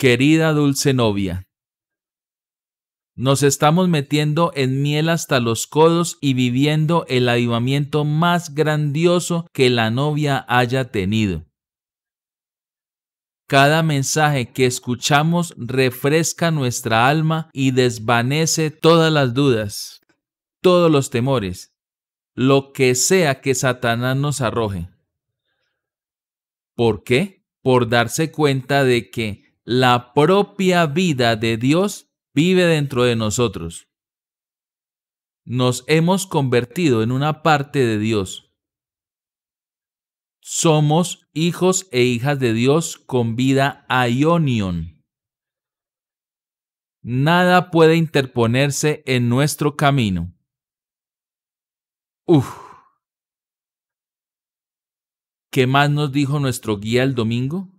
Querida dulce novia, nos estamos metiendo en miel hasta los codos y viviendo el avivamiento más grandioso que la novia haya tenido. Cada mensaje que escuchamos refresca nuestra alma y desvanece todas las dudas, todos los temores, lo que sea que Satanás nos arroje. ¿Por qué? Por darse cuenta de que la propia vida de Dios vive dentro de nosotros. Nos hemos convertido en una parte de Dios. Somos hijos e hijas de Dios con vida Ionión. Nada puede interponerse en nuestro camino. Uf. ¿Qué más nos dijo nuestro guía el domingo?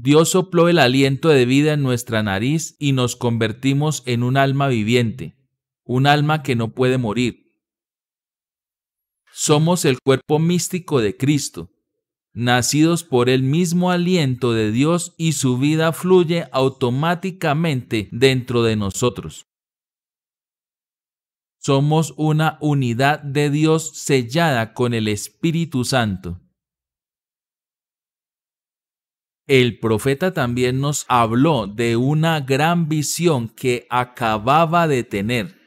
Dios sopló el aliento de vida en nuestra nariz y nos convertimos en un alma viviente, un alma que no puede morir. Somos el cuerpo místico de Cristo, nacidos por el mismo aliento de Dios y su vida fluye automáticamente dentro de nosotros. Somos una unidad de Dios sellada con el Espíritu Santo el profeta también nos habló de una gran visión que acababa de tener.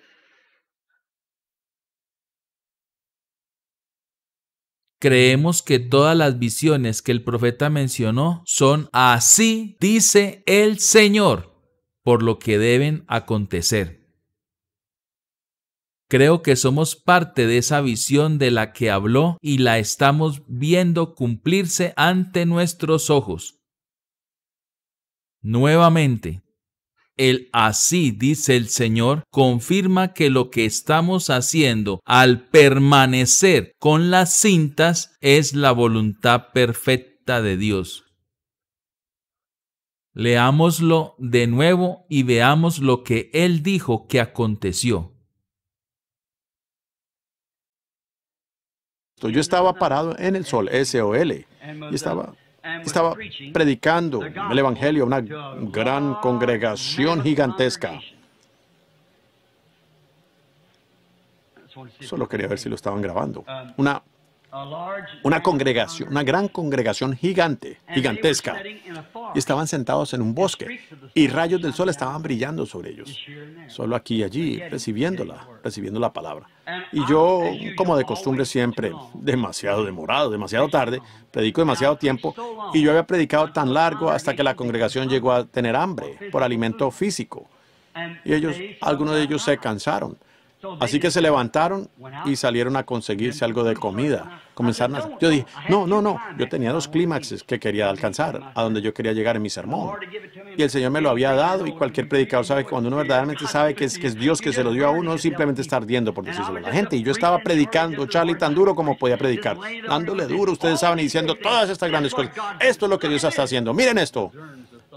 Creemos que todas las visiones que el profeta mencionó son así, dice el Señor, por lo que deben acontecer. Creo que somos parte de esa visión de la que habló y la estamos viendo cumplirse ante nuestros ojos. Nuevamente, el así dice el Señor confirma que lo que estamos haciendo al permanecer con las cintas es la voluntad perfecta de Dios. Leámoslo de nuevo y veamos lo que Él dijo que aconteció. Yo estaba parado en el sol, S-O-L, y estaba estaba predicando el Evangelio a una gran congregación gigantesca. Solo quería ver si lo estaban grabando. Um, una una congregación, una gran congregación gigante, gigantesca, y estaban sentados en un bosque, y rayos del sol estaban brillando sobre ellos, solo aquí y allí, recibiéndola, recibiendo la palabra. Y yo, como de costumbre siempre, demasiado demorado, demasiado tarde, predico demasiado tiempo, y yo había predicado tan largo hasta que la congregación llegó a tener hambre por alimento físico, y ellos, algunos de ellos se cansaron Así que se levantaron y salieron a conseguirse algo de comida. Comenzaron a... Yo dije, no, no, no, yo tenía dos clímaxes que quería alcanzar, a donde yo quería llegar en mi sermón. Y el Señor me lo había dado y cualquier predicador sabe que cuando uno verdaderamente sabe que es, Dios que se lo dio a uno, simplemente está ardiendo por decirlo a la gente. Y yo estaba predicando, Charlie, tan duro como podía predicar, dándole duro, ustedes saben, y diciendo todas estas grandes cosas. Esto es lo que Dios está haciendo. Miren esto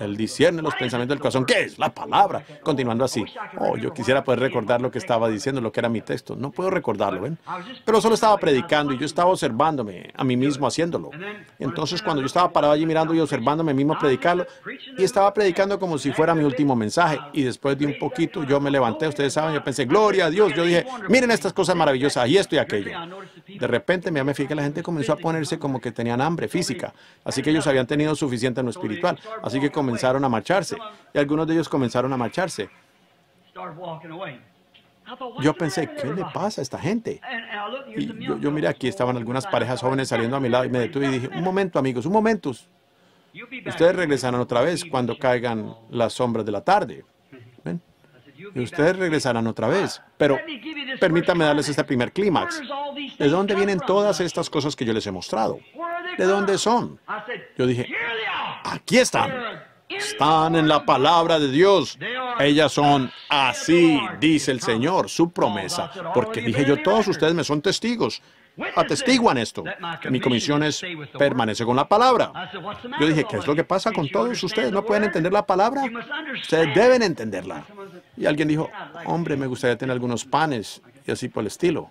el discierne los pensamientos del corazón. ¿Qué es? La palabra. Continuando así. Oh, yo quisiera poder recordar lo que estaba diciendo, lo que era mi texto. No puedo recordarlo, ¿ven? Pero solo estaba predicando y yo estaba observándome a mí mismo haciéndolo. entonces, cuando yo estaba parado allí mirando y observándome a mí mismo predicarlo, y estaba predicando como si fuera mi último mensaje. Y después de un poquito, yo me levanté. Ustedes saben, yo pensé, gloria a Dios. Yo dije, miren estas cosas maravillosas y esto y aquello. De repente, me fijé que la gente comenzó a ponerse como que tenían hambre física. Así que ellos habían tenido suficiente en lo espiritual. Así que, como comenzaron a marcharse. Y algunos de ellos comenzaron a marcharse. Yo pensé, ¿qué le pasa a esta gente? Y yo, miré aquí, estaban algunas parejas jóvenes saliendo a mi lado y me detuve y dije, un momento amigos, un momento. Ustedes regresarán otra vez cuando caigan las sombras de la tarde. ustedes regresarán otra vez. Pero permítame darles este primer clímax. ¿De dónde vienen todas estas cosas que yo les he mostrado? ¿De dónde son? Yo dije, aquí están están en la palabra de Dios. Ellas son así, dice el Señor, su promesa. Porque dije yo, todos ustedes me son testigos. Atestiguan esto, mi comisión es permanecer con la palabra. Yo dije, ¿qué es lo que pasa con todos ustedes? ¿No pueden entender la palabra? Ustedes deben entenderla. Y alguien dijo, hombre, me gustaría tener algunos panes y así por el estilo.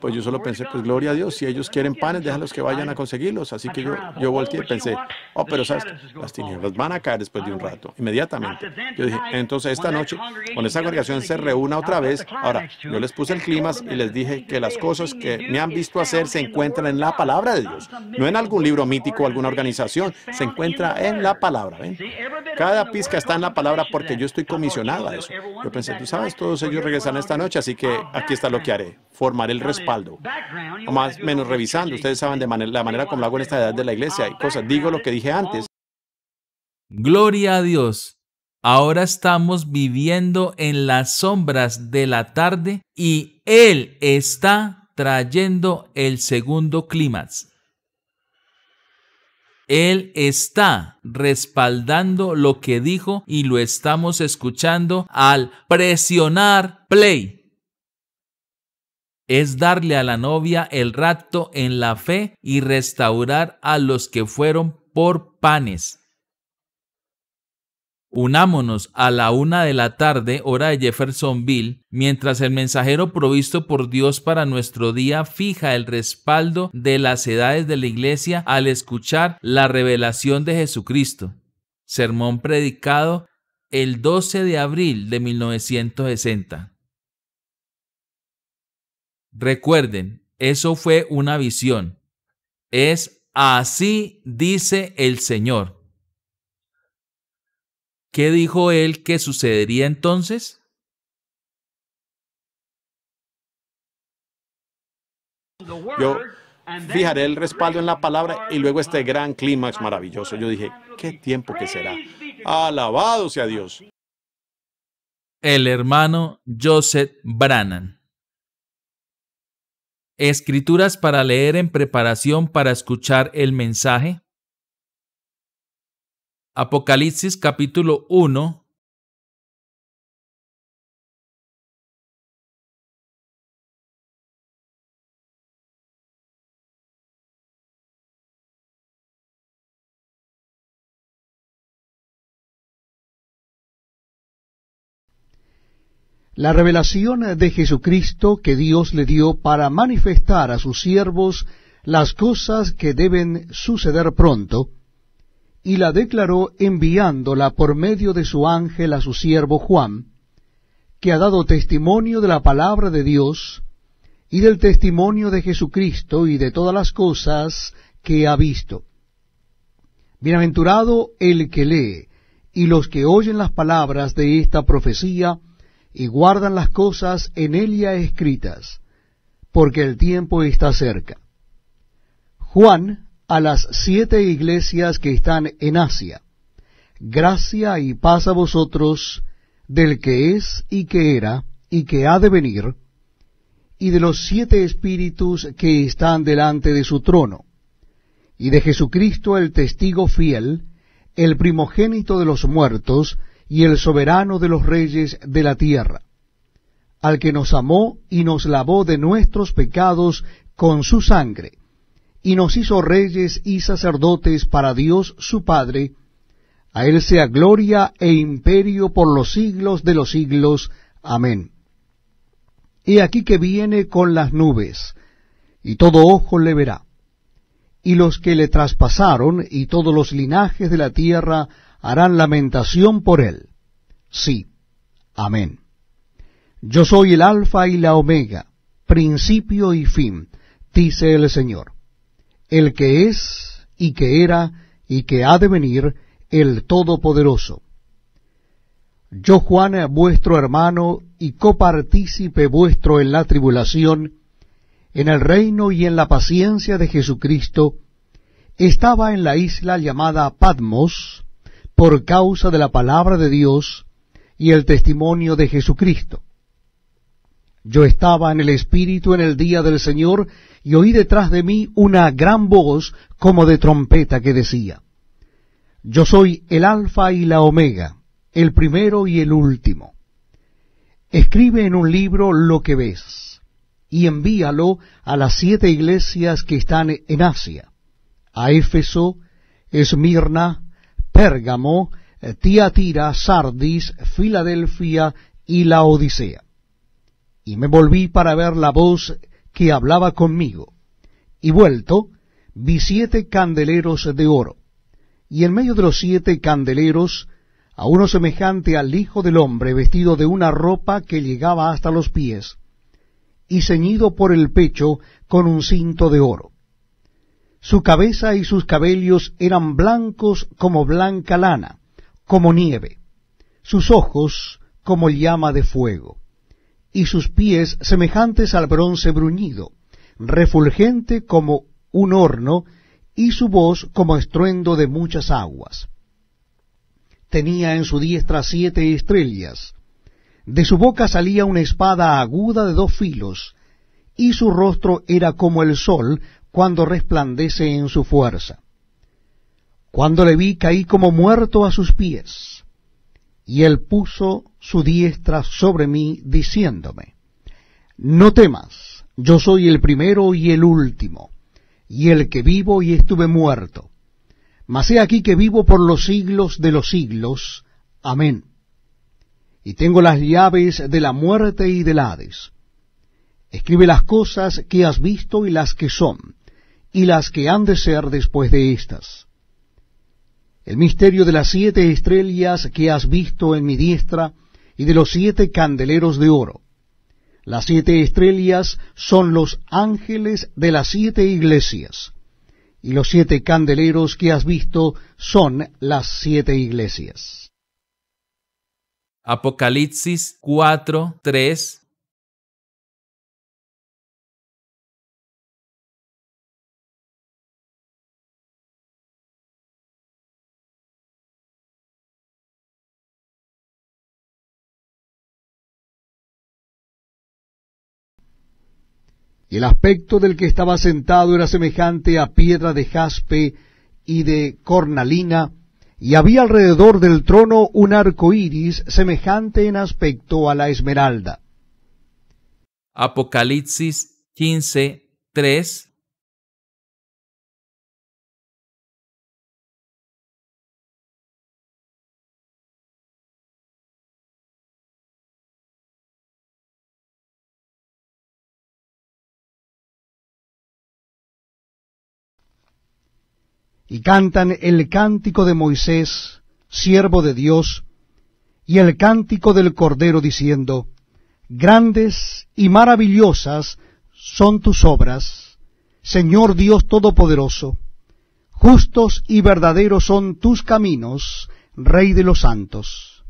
Pues yo solo pensé, pues gloria a Dios, si ellos quieren panes, déjalos que vayan a conseguirlos. Así que yo, yo volteé y pensé, oh, pero sabes, las tinieblas van a caer después de un rato, inmediatamente. Yo dije, entonces esta noche, cuando esa congregación se reúna otra vez, ahora, yo les puse el clima y les dije que las cosas que me han visto hacer se encuentran en la palabra de Dios, no en algún libro mítico, o alguna organización, se encuentra en la palabra. ¿ven? Cada pizca está en la palabra porque yo estoy comisionada. a eso. Yo pensé, tú sabes, todos ellos regresan esta noche, así que aquí está lo que haré, formar el respaldo. O más menos revisando, ustedes saben de manera, la manera como lo hago en esta edad de la iglesia y cosas. Digo lo que dije antes. Gloria a Dios. Ahora estamos viviendo en las sombras de la tarde y Él está trayendo el segundo clímax. Él está respaldando lo que dijo y lo estamos escuchando al presionar play. Es darle a la novia el rapto en la fe y restaurar a los que fueron por panes. Unámonos a la una de la tarde, hora de Jeffersonville, mientras el mensajero provisto por Dios para nuestro día fija el respaldo de las edades de la iglesia al escuchar la revelación de Jesucristo. Sermón predicado el 12 de abril de 1960. Recuerden, eso fue una visión. Es así dice el Señor. ¿Qué dijo él que sucedería entonces? Yo, fijaré el respaldo en la palabra y luego este gran clímax maravilloso. Yo dije, qué tiempo que será. Alabado sea Dios. El hermano Joseph Brannan. Escrituras para leer en preparación para escuchar el mensaje. Apocalipsis capítulo 1, La revelación de Jesucristo que Dios le dio para manifestar a sus siervos las cosas que deben suceder pronto y la declaró enviándola por medio de su ángel a su siervo Juan, que ha dado testimonio de la palabra de Dios y del testimonio de Jesucristo y de todas las cosas que ha visto. Bienaventurado el que lee y los que oyen las palabras de esta profecía y guardan las cosas en ella escritas, porque el tiempo está cerca. Juan a las siete iglesias que están en Asia. Gracia y paz a vosotros del que es y que era y que ha de venir, y de los siete espíritus que están delante de su trono, y de Jesucristo el testigo fiel, el primogénito de los muertos, y el soberano de los reyes de la tierra, al que nos amó y nos lavó de nuestros pecados con su sangre y nos hizo reyes y sacerdotes para Dios su Padre, a Él sea gloria e imperio por los siglos de los siglos. Amén. He aquí que viene con las nubes, y todo ojo le verá. Y los que le traspasaron y todos los linajes de la tierra harán lamentación por él. Sí. Amén. Yo soy el Alfa y la Omega, principio y fin, dice el Señor el que es y que era y que ha de venir, el Todopoderoso. Yo, Juan, vuestro hermano y copartícipe vuestro en la tribulación, en el reino y en la paciencia de Jesucristo, estaba en la isla llamada Patmos por causa de la palabra de Dios y el testimonio de Jesucristo. Yo estaba en el Espíritu en el día del Señor, y oí detrás de mí una gran voz como de trompeta que decía, Yo soy el Alfa y la Omega, el primero y el último. Escribe en un libro lo que ves, y envíalo a las siete iglesias que están en Asia, a Éfeso, Esmirna, Pérgamo, Tiatira, Sardis, Filadelfia y la Odisea. Y me volví para ver la voz que hablaba conmigo. Y vuelto, vi siete candeleros de oro. Y en medio de los siete candeleros, a uno semejante al Hijo del Hombre, vestido de una ropa que llegaba hasta los pies, y ceñido por el pecho con un cinto de oro. Su cabeza y sus cabellos eran blancos como blanca lana, como nieve, sus ojos como llama de fuego y sus pies semejantes al bronce bruñido, refulgente como un horno, y su voz como estruendo de muchas aguas. Tenía en su diestra siete estrellas, de su boca salía una espada aguda de dos filos, y su rostro era como el sol cuando resplandece en su fuerza. Cuando le vi caí como muerto a sus pies y él puso su diestra sobre mí, diciéndome, No temas, yo soy el primero y el último, y el que vivo y estuve muerto. Mas he aquí que vivo por los siglos de los siglos. Amén. Y tengo las llaves de la muerte y del Hades. Escribe las cosas que has visto y las que son, y las que han de ser después de estas el misterio de las siete estrellas que has visto en mi diestra y de los siete candeleros de oro. Las siete estrellas son los ángeles de las siete iglesias, y los siete candeleros que has visto son las siete iglesias. Apocalipsis 4, 3 Y el aspecto del que estaba sentado era semejante a piedra de jaspe y de cornalina, y había alrededor del trono un arco iris semejante en aspecto a la esmeralda. Apocalipsis 15, y cantan el cántico de Moisés, siervo de Dios, y el cántico del Cordero diciendo, Grandes y maravillosas son tus obras, Señor Dios Todopoderoso, justos y verdaderos son tus caminos, Rey de los santos.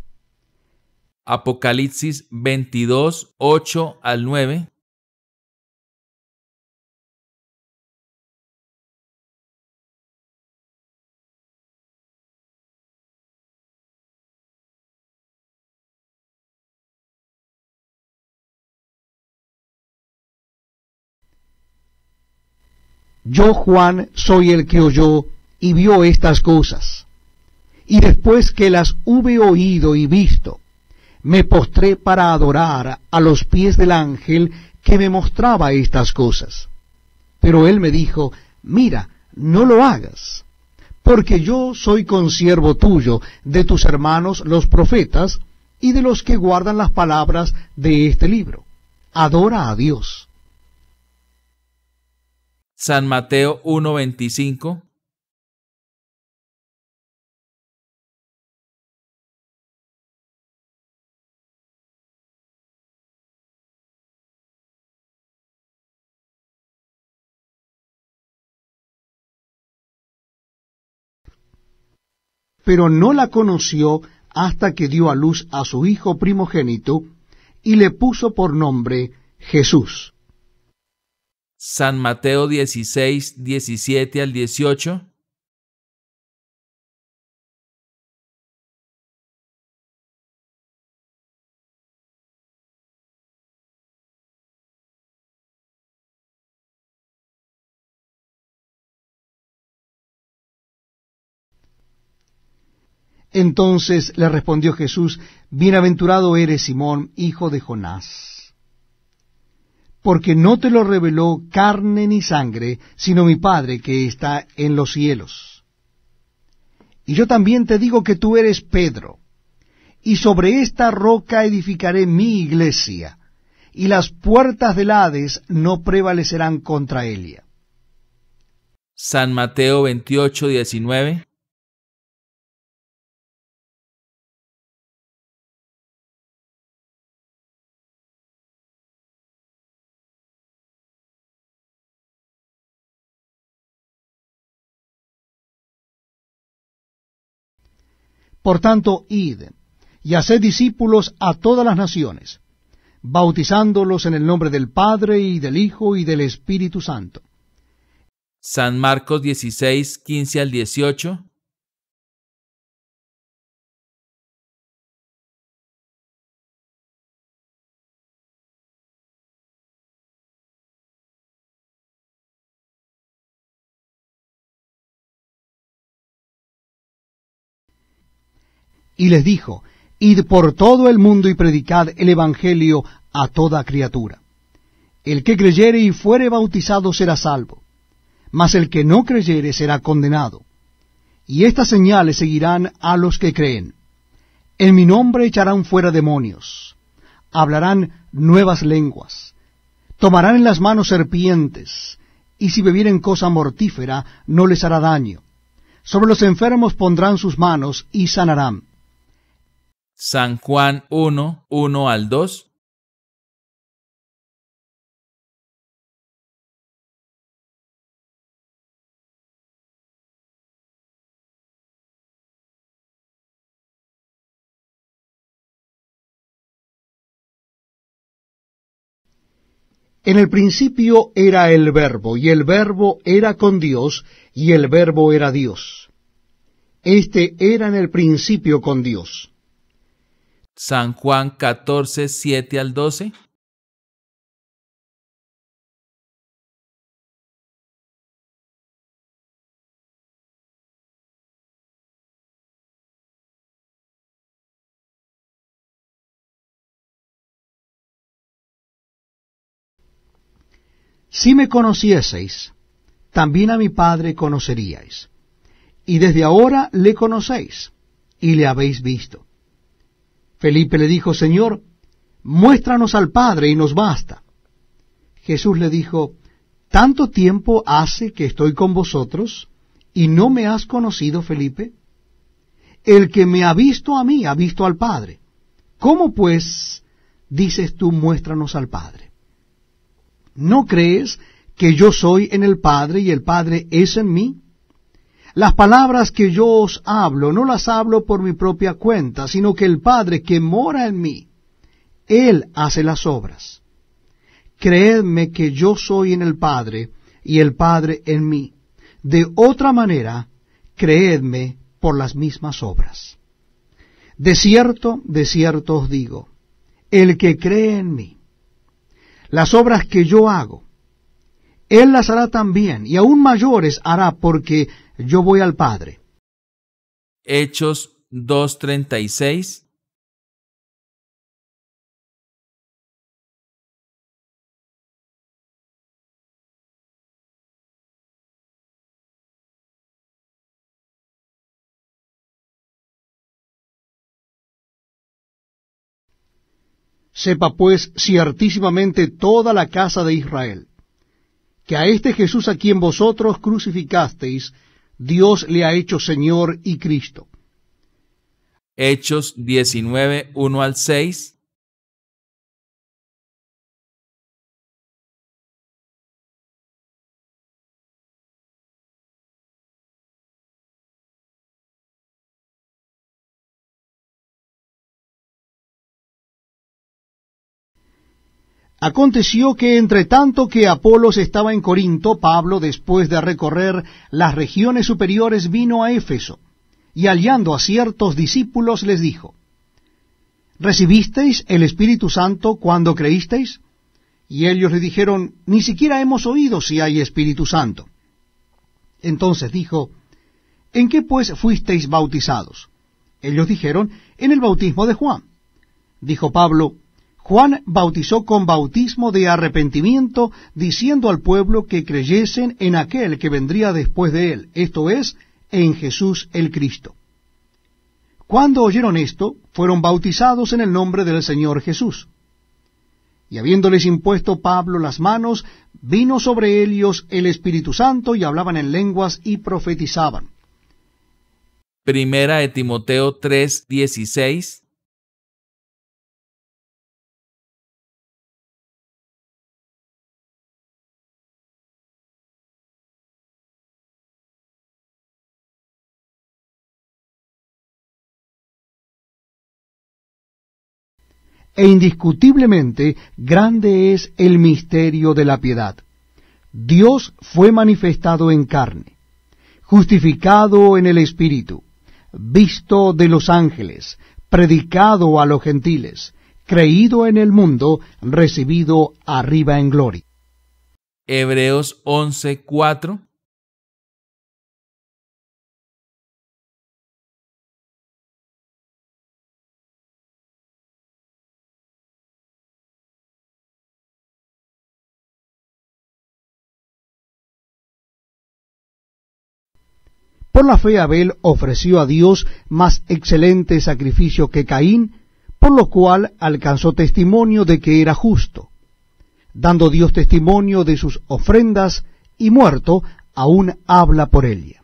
Apocalipsis 22, 8 al 9 Yo, Juan, soy el que oyó y vio estas cosas. Y después que las hube oído y visto, me postré para adorar a los pies del ángel que me mostraba estas cosas. Pero él me dijo, mira, no lo hagas, porque yo soy consiervo tuyo, de tus hermanos los profetas, y de los que guardan las palabras de este libro. Adora a Dios. San Mateo 1.25. Pero no la conoció hasta que dio a luz a su hijo primogénito y le puso por nombre Jesús. San Mateo 16, 17 al 18. Entonces le respondió Jesús, Bienaventurado eres Simón, hijo de Jonás porque no te lo reveló carne ni sangre, sino mi Padre que está en los cielos. Y yo también te digo que tú eres Pedro, y sobre esta roca edificaré mi iglesia, y las puertas del Hades no prevalecerán contra ella. San Mateo 28, 19 Por tanto, id y haced discípulos a todas las naciones, bautizándolos en el nombre del Padre y del Hijo y del Espíritu Santo. San Marcos 16, 15 al 18 y les dijo, Id por todo el mundo y predicad el Evangelio a toda criatura. El que creyere y fuere bautizado será salvo, mas el que no creyere será condenado. Y estas señales seguirán a los que creen. En mi nombre echarán fuera demonios, hablarán nuevas lenguas, tomarán en las manos serpientes, y si bebieren cosa mortífera no les hará daño. Sobre los enfermos pondrán sus manos y sanarán San Juan 1, 1 al 2. En el principio era el verbo, y el verbo era con Dios, y el verbo era Dios. Este era en el principio con Dios. San Juan 14, 7 al 12. Si me conocieseis, también a mi Padre conoceríais. Y desde ahora le conocéis y le habéis visto. Felipe le dijo, Señor, muéstranos al Padre y nos basta. Jesús le dijo, ¿tanto tiempo hace que estoy con vosotros y no me has conocido, Felipe? El que me ha visto a mí ha visto al Padre. ¿Cómo pues dices tú, muéstranos al Padre? ¿No crees que yo soy en el Padre y el Padre es en mí? Las palabras que yo os hablo no las hablo por mi propia cuenta, sino que el Padre que mora en mí, Él hace las obras. Creedme que yo soy en el Padre y el Padre en mí. De otra manera, creedme por las mismas obras. De cierto, de cierto os digo, el que cree en mí, las obras que yo hago, él las hará también, y aún mayores hará, porque yo voy al Padre. Hechos 2.36 Sepa pues ciertísimamente toda la casa de Israel que a este Jesús a quien vosotros crucificasteis, Dios le ha hecho Señor y Cristo. Hechos 19, 1 al 6 Aconteció que entre tanto que Apolos estaba en Corinto, Pablo, después de recorrer las regiones superiores, vino a Éfeso, y hallando a ciertos discípulos les dijo, ¿Recibisteis el Espíritu Santo cuando creísteis? Y ellos le dijeron, ni siquiera hemos oído si hay Espíritu Santo. Entonces dijo, ¿en qué pues fuisteis bautizados? Ellos dijeron, en el bautismo de Juan. Dijo Pablo, Juan bautizó con bautismo de arrepentimiento, diciendo al pueblo que creyesen en aquel que vendría después de él, esto es, en Jesús el Cristo. Cuando oyeron esto, fueron bautizados en el nombre del Señor Jesús. Y habiéndoles impuesto Pablo las manos, vino sobre ellos el Espíritu Santo y hablaban en lenguas y profetizaban. Primera de Timoteo 3, e indiscutiblemente grande es el misterio de la piedad. Dios fue manifestado en carne, justificado en el Espíritu, visto de los ángeles, predicado a los gentiles, creído en el mundo, recibido arriba en gloria. Hebreos 11:4 Por la fe Abel ofreció a Dios más excelente sacrificio que Caín, por lo cual alcanzó testimonio de que era justo, dando Dios testimonio de sus ofrendas y muerto aún habla por ella.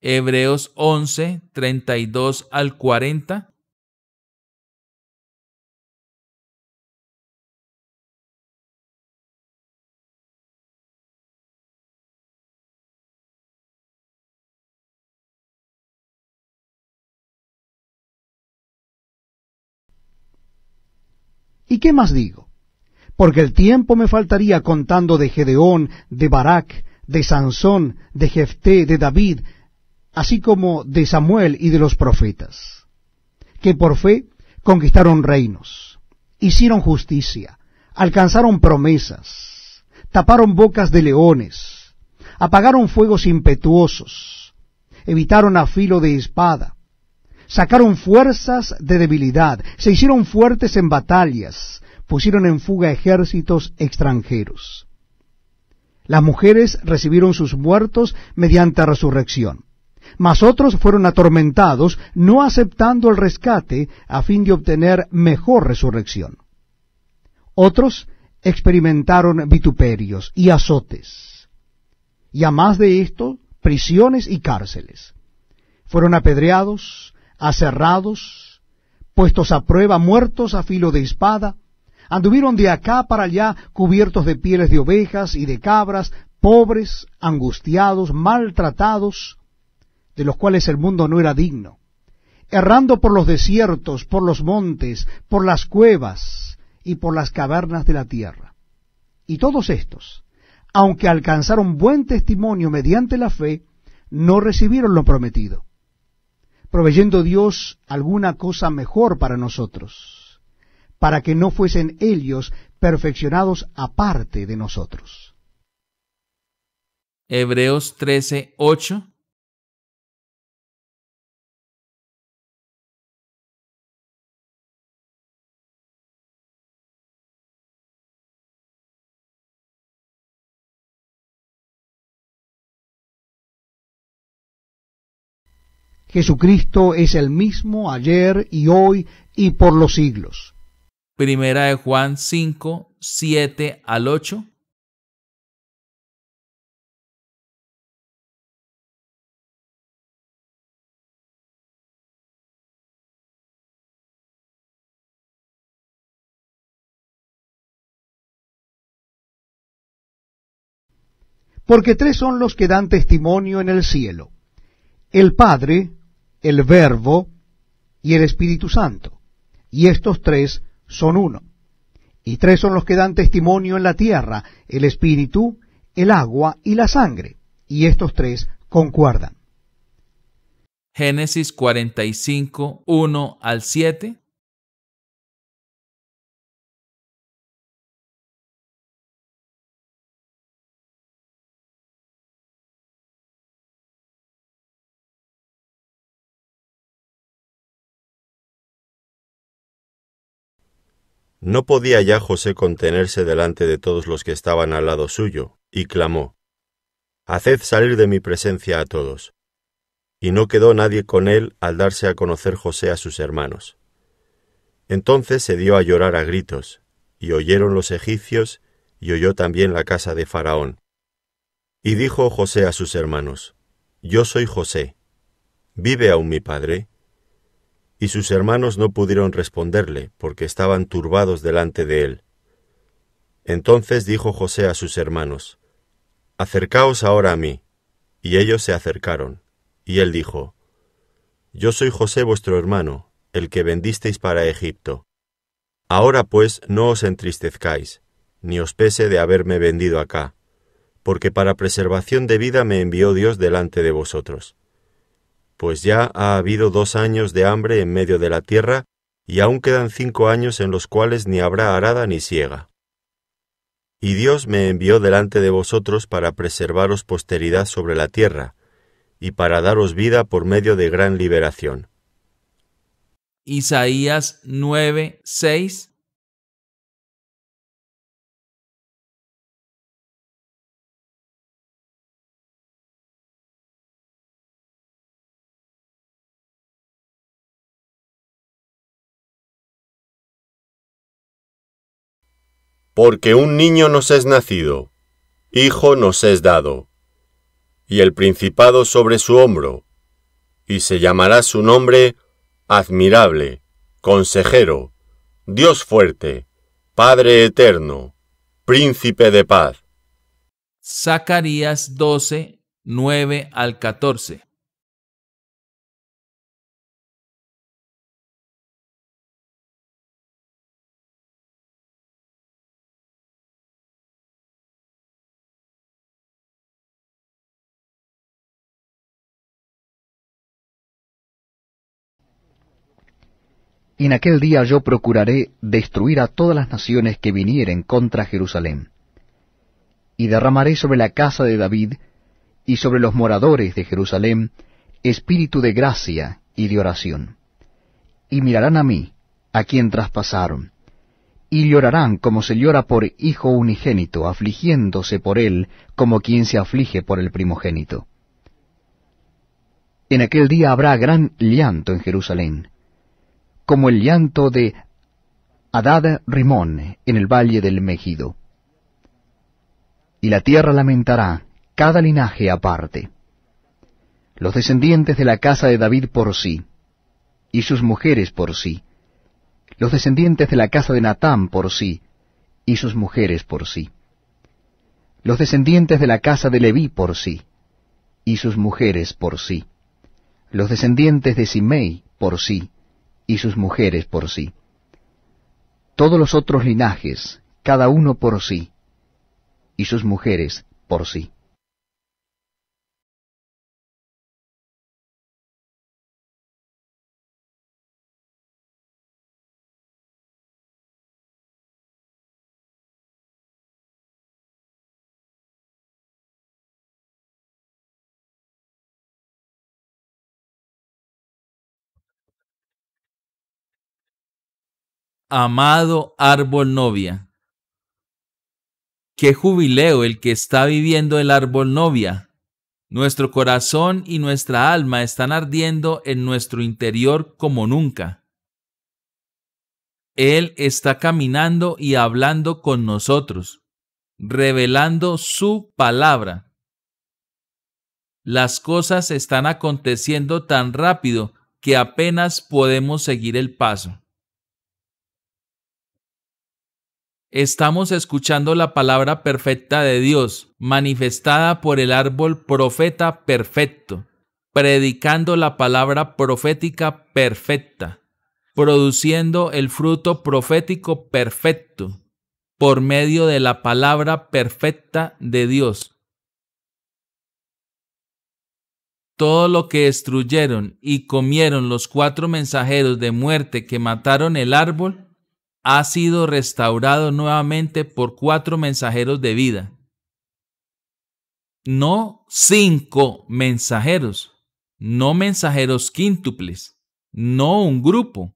Hebreos 11, 32 al 40 ¿Y qué más digo? Porque el tiempo me faltaría contando de Gedeón, de Barak, de Sansón, de Jefté, de David, así como de Samuel y de los profetas, que por fe conquistaron reinos, hicieron justicia, alcanzaron promesas, taparon bocas de leones, apagaron fuegos impetuosos, evitaron afilo de espada, sacaron fuerzas de debilidad, se hicieron fuertes en batallas, pusieron en fuga ejércitos extranjeros. Las mujeres recibieron sus muertos mediante resurrección, mas otros fueron atormentados, no aceptando el rescate a fin de obtener mejor resurrección. Otros experimentaron vituperios y azotes, y a más de esto, prisiones y cárceles. Fueron apedreados, acerrados, puestos a prueba, muertos a filo de espada, anduvieron de acá para allá cubiertos de pieles de ovejas y de cabras, pobres, angustiados, maltratados, de los cuales el mundo no era digno, errando por los desiertos, por los montes, por las cuevas y por las cavernas de la tierra. Y todos estos, aunque alcanzaron buen testimonio mediante la fe, no recibieron lo prometido proveyendo Dios alguna cosa mejor para nosotros, para que no fuesen ellos perfeccionados aparte de nosotros. Hebreos 13, Jesucristo es el mismo ayer y hoy y por los siglos. Primera de Juan 5, 7 al 8. Porque tres son los que dan testimonio en el cielo, el Padre, el Verbo y el Espíritu Santo. Y estos tres son uno. Y tres son los que dan testimonio en la tierra, el Espíritu, el agua y la sangre. Y estos tres concuerdan. Génesis 45, 1 al 7. No podía ya José contenerse delante de todos los que estaban al lado suyo, y clamó, Haced salir de mi presencia a todos. Y no quedó nadie con él al darse a conocer José a sus hermanos. Entonces se dio a llorar a gritos, y oyeron los egipcios, y oyó también la casa de Faraón. Y dijo José a sus hermanos, Yo soy José. ¿Vive aún mi padre? Y sus hermanos no pudieron responderle, porque estaban turbados delante de él. Entonces dijo José a sus hermanos, Acercaos ahora a mí. Y ellos se acercaron. Y él dijo, Yo soy José vuestro hermano, el que vendisteis para Egipto. Ahora pues no os entristezcáis, ni os pese de haberme vendido acá, porque para preservación de vida me envió Dios delante de vosotros pues ya ha habido dos años de hambre en medio de la tierra, y aún quedan cinco años en los cuales ni habrá arada ni siega. Y Dios me envió delante de vosotros para preservaros posteridad sobre la tierra, y para daros vida por medio de gran liberación. Isaías 9, Porque un niño nos es nacido, hijo nos es dado, y el principado sobre su hombro, y se llamará su nombre admirable, consejero, Dios fuerte, Padre eterno, príncipe de paz. Zacarías 12, 9 al 14. Y en aquel día yo procuraré destruir a todas las naciones que vinieren contra Jerusalén. Y derramaré sobre la casa de David y sobre los moradores de Jerusalén espíritu de gracia y de oración. Y mirarán a mí, a quien traspasaron, y llorarán como se llora por hijo unigénito, afligiéndose por él como quien se aflige por el primogénito. En aquel día habrá gran llanto en Jerusalén como el llanto de adad Rimón en el valle del Mejido. Y la tierra lamentará cada linaje aparte, los descendientes de la casa de David por sí, y sus mujeres por sí, los descendientes de la casa de Natán por sí, y sus mujeres por sí, los descendientes de la casa de Leví por sí, y sus mujeres por sí, los descendientes de Simei por sí, y sus mujeres por sí. Todos los otros linajes, cada uno por sí, y sus mujeres por sí. amado árbol novia. Qué jubileo el que está viviendo el árbol novia. Nuestro corazón y nuestra alma están ardiendo en nuestro interior como nunca. Él está caminando y hablando con nosotros, revelando su palabra. Las cosas están aconteciendo tan rápido que apenas podemos seguir el paso. Estamos escuchando la palabra perfecta de Dios, manifestada por el árbol profeta perfecto, predicando la palabra profética perfecta, produciendo el fruto profético perfecto, por medio de la palabra perfecta de Dios. Todo lo que destruyeron y comieron los cuatro mensajeros de muerte que mataron el árbol ha sido restaurado nuevamente por cuatro mensajeros de vida. No cinco mensajeros, no mensajeros quíntuples, no un grupo.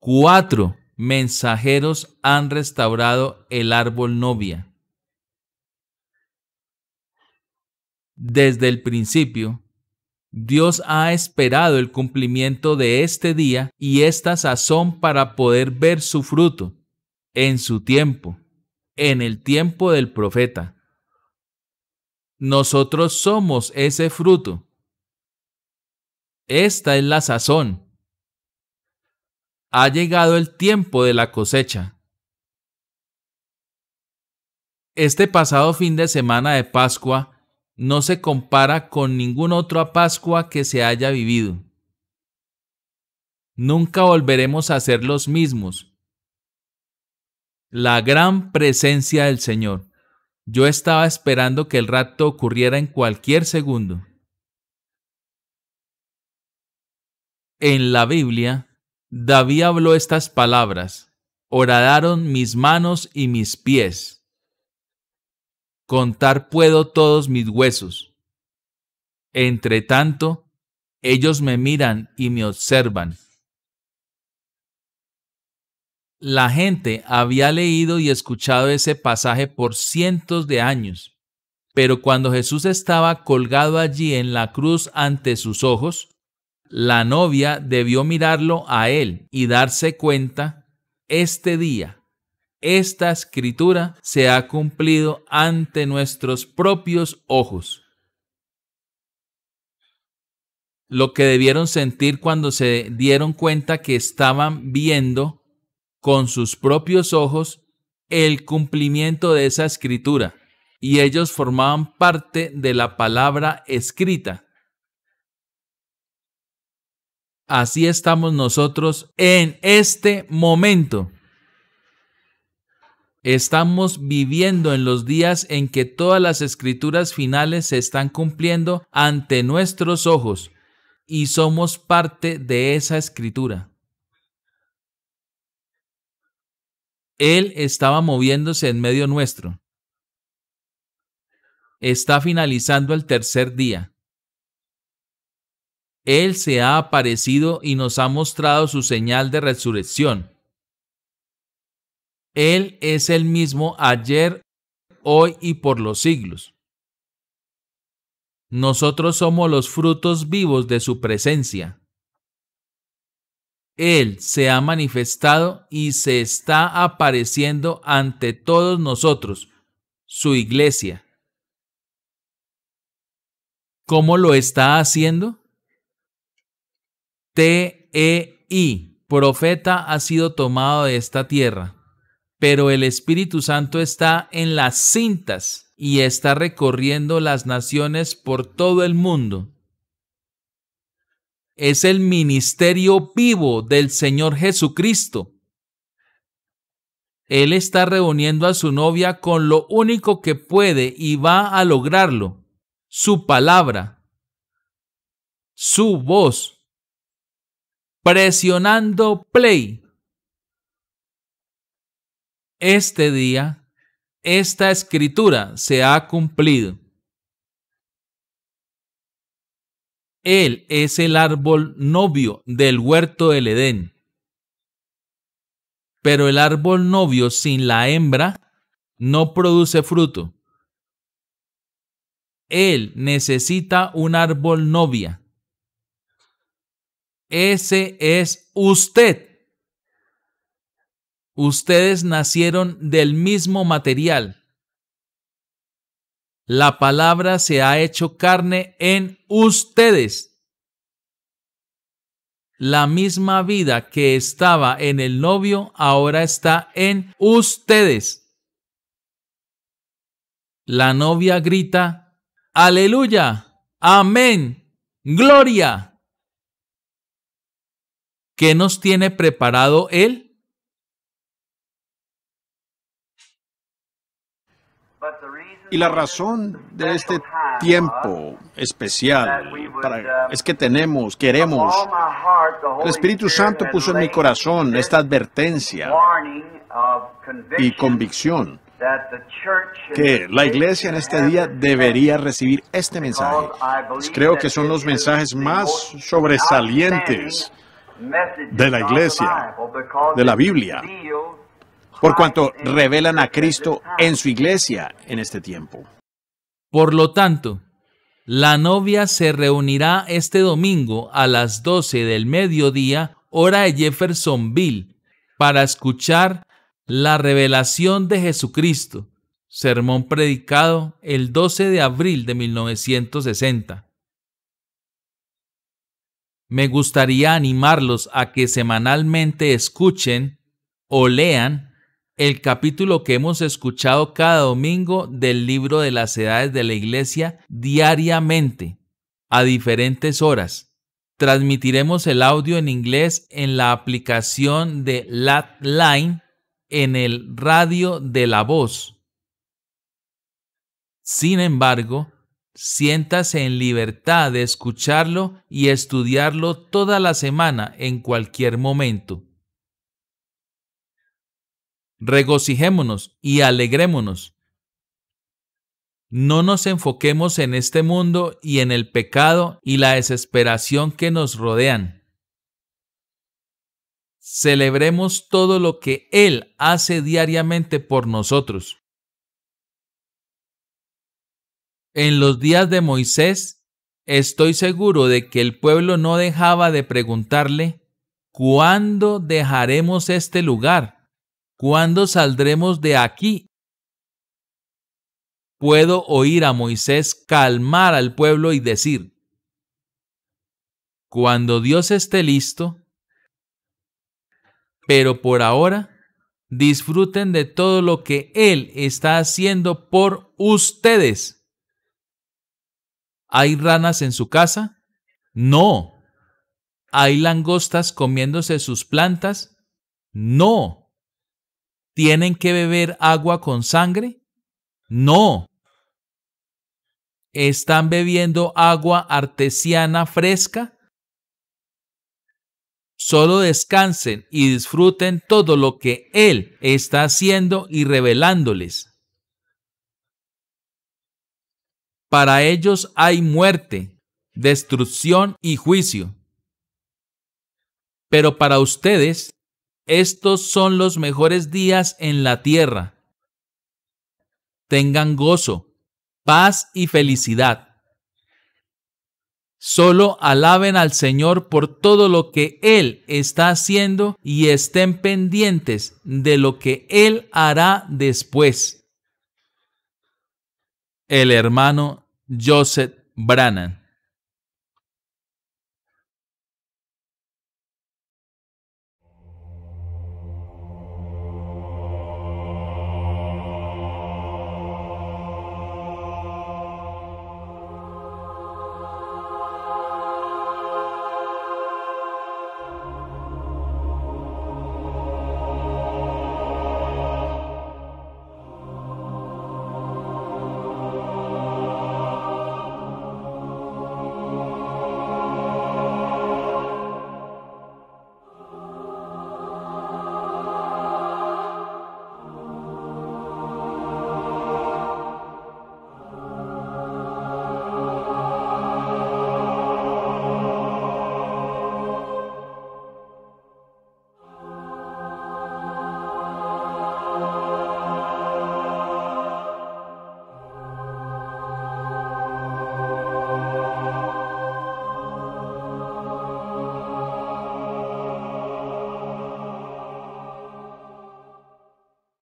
Cuatro mensajeros han restaurado el árbol novia. Desde el principio, Dios ha esperado el cumplimiento de este día y esta sazón para poder ver su fruto en su tiempo, en el tiempo del profeta. Nosotros somos ese fruto. Esta es la sazón. Ha llegado el tiempo de la cosecha. Este pasado fin de semana de Pascua, no se compara con ningún otro Pascua que se haya vivido. Nunca volveremos a ser los mismos. La gran presencia del Señor. Yo estaba esperando que el rapto ocurriera en cualquier segundo. En la Biblia, David habló estas palabras. Horadaron mis manos y mis pies contar puedo todos mis huesos. Entre tanto, ellos me miran y me observan. La gente había leído y escuchado ese pasaje por cientos de años, pero cuando Jesús estaba colgado allí en la cruz ante sus ojos, la novia debió mirarlo a él y darse cuenta, este día esta escritura se ha cumplido ante nuestros propios ojos. Lo que debieron sentir cuando se dieron cuenta que estaban viendo con sus propios ojos el cumplimiento de esa escritura, y ellos formaban parte de la palabra escrita. Así estamos nosotros en este momento. Estamos viviendo en los días en que todas las escrituras finales se están cumpliendo ante nuestros ojos y somos parte de esa escritura. Él estaba moviéndose en medio nuestro. Está finalizando el tercer día. Él se ha aparecido y nos ha mostrado su señal de resurrección él es el mismo ayer, hoy y por los siglos. Nosotros somos los frutos vivos de su presencia. Él se ha manifestado y se está apareciendo ante todos nosotros, su iglesia. ¿Cómo lo está haciendo? T.E.I. Profeta ha sido tomado de esta tierra pero el Espíritu Santo está en las cintas y está recorriendo las naciones por todo el mundo. Es el ministerio vivo del Señor Jesucristo. Él está reuniendo a su novia con lo único que puede y va a lograrlo, su palabra, su voz, presionando play este día, esta escritura se ha cumplido. Él es el árbol novio del huerto del Edén. Pero el árbol novio sin la hembra no produce fruto. Él necesita un árbol novia. Ese es usted. Ustedes nacieron del mismo material. La palabra se ha hecho carne en ustedes. La misma vida que estaba en el novio ahora está en ustedes. La novia grita, aleluya, amén, gloria. ¿Qué nos tiene preparado Él? Y la razón de este tiempo especial es que tenemos, queremos, el Espíritu Santo puso en mi corazón esta advertencia y convicción que la iglesia en este día debería recibir este mensaje. Creo que son los mensajes más sobresalientes de la iglesia, de la Biblia, por cuanto eh, revelan a Cristo eh, ah. en su iglesia en este tiempo. Por lo tanto, la novia se reunirá este domingo a las 12 del mediodía, hora de Jeffersonville, para escuchar la revelación de Jesucristo, sermón predicado el 12 de abril de 1960. Me gustaría animarlos a que semanalmente escuchen o lean el capítulo que hemos escuchado cada domingo del libro de las edades de la iglesia diariamente, a diferentes horas. Transmitiremos el audio en inglés en la aplicación de Latline en el radio de la voz. Sin embargo, siéntase en libertad de escucharlo y estudiarlo toda la semana en cualquier momento regocijémonos y alegrémonos. No nos enfoquemos en este mundo y en el pecado y la desesperación que nos rodean. Celebremos todo lo que Él hace diariamente por nosotros. En los días de Moisés, estoy seguro de que el pueblo no dejaba de preguntarle, ¿cuándo dejaremos este lugar? ¿Cuándo saldremos de aquí? Puedo oír a Moisés calmar al pueblo y decir, cuando Dios esté listo, pero por ahora disfruten de todo lo que Él está haciendo por ustedes. ¿Hay ranas en su casa? No. ¿Hay langostas comiéndose sus plantas? No tienen que beber agua con sangre? No. ¿Están bebiendo agua artesiana fresca? Solo descansen y disfruten todo lo que Él está haciendo y revelándoles. Para ellos hay muerte, destrucción y juicio. Pero para ustedes estos son los mejores días en la tierra. Tengan gozo, paz y felicidad. Solo alaben al Señor por todo lo que Él está haciendo y estén pendientes de lo que Él hará después. El hermano Joseph Brannan